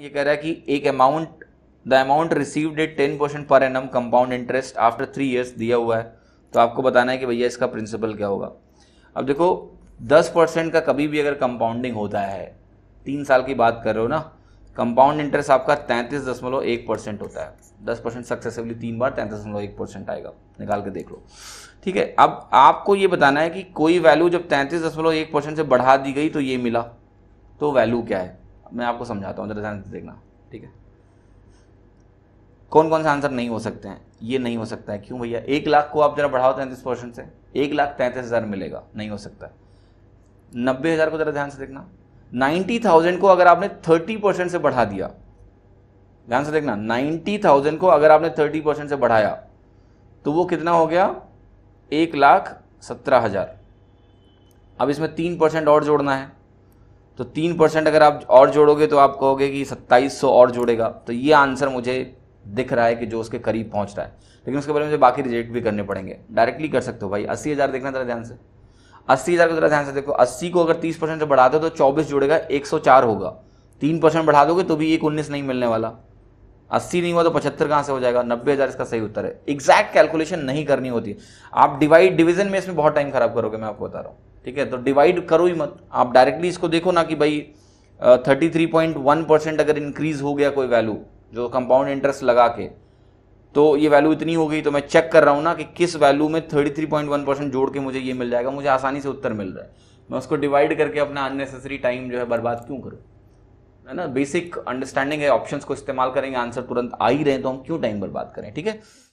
ये कह रहा है कि एक amount the amount received it ten percent per annum compound interest after three years दिया हुआ है तो आपको बताना है कि भैया इसका प्रिंसिपल क्या होगा अब देखो दस परसेंट का कभी भी अगर कंपाउंडिंग होता है तीन साल की बात कर रहे हो ना कंपाउंड इंटरेस्ट आपका तैंतीस दशमलव एक परसेंट होता है दस परसेंट सक्सेसिवली तीन बार तैंतीस दशमलव एक परसेंट आएगा निकाल के देख लो ठीक है अब आपको ये बताना है कि कोई वैल्यू जब तैंतीस दशमलव एक परसेंट से बढ़ा दी गई तो ये मिला तो वैल्यू क्या है मैं आपको समझाता हूँ जरा ध्यान से देखना ठीक है कौन कौन सा आंसर नहीं हो सकते हैं ये नहीं हो सकता है क्यों भैया एक लाख को आप जरा बढ़ाओ तैंतीस परसेंट से एक लाख तैंतीस हज़ार मिलेगा नहीं हो सकता नब्बे हज़ार को जरा ध्यान से देखना नाइन्टी थाउजेंड को अगर आपने थर्टी परसेंट से बढ़ा दिया ध्यान से देखना नाइन्टी थाउजेंड को अगर आपने थर्टी परसेंट से बढ़ाया तो वो कितना हो गया एक लाख सत्रह हज़ार अब इसमें तीन परसेंट और जोड़ना है तो तीन परसेंट अगर आप और जोड़ोगे तो आप कहोगे कि सत्ताईस सौ और जोड़ेगा तो ये आंसर मुझे दिख रहा है कि जो उसके करीब पहुंच रहा है लेकिन उसके बारे में मुझे बाकी रिजेक्ट भी करने पड़ेंगे डायरेक्टली कर सकते हो भाई अस्सी हज़ार देखना जरा ध्यान से अस्सी हज़ार को जरा ध्यान से देखो अस्सी को अगर तीस परसेंट से बढ़ा दो तो चौबीस जोड़ेगा एक सौ चार होगा तीन परसेंट बढ़ा दोगे तो भी एक उन्नीस नहीं मिलने वाला अस्सी नहीं हुआ तो पचहत्तर कहाँ से हो जाएगा नब्बे हज़ार इसका सही उत्तर है एग्जैक्ट कैलकुलेशन नहीं करनी होती आप डिवाइड डिवीजन में इसमें बहुत टाइम खराब करोगे मैं आपको बता रहा हूँ ठीक है तो डिवाइड करो ही मत आप डायरेक्टली इसको देखो ना कि भाई thirty three point one percent अगर इंक्रीज हो गया कोई वैल्यू जो कंपाउंड इंटरेस्ट लगा के तो ये वैल्यू इतनी हो गई तो मैं चेक कर रहा हूँ ना कि किस वैल्यू में thirty three point one percent जोड़ के मुझे ये मिल जाएगा मुझे आसानी से उत्तर मिल रहा है मैं उसको डिवाइड करके अपना अननेसेसरी टाइम जो है बर्बाद क्यों करूँ है ना बेसिक अंडरस्टैंडिंग है ऑप्शंस को इस्तेमाल करेंगे आंसर तुरंत आ ही रहे तो हम क्यों टाइम बर्बाद करें ठीक है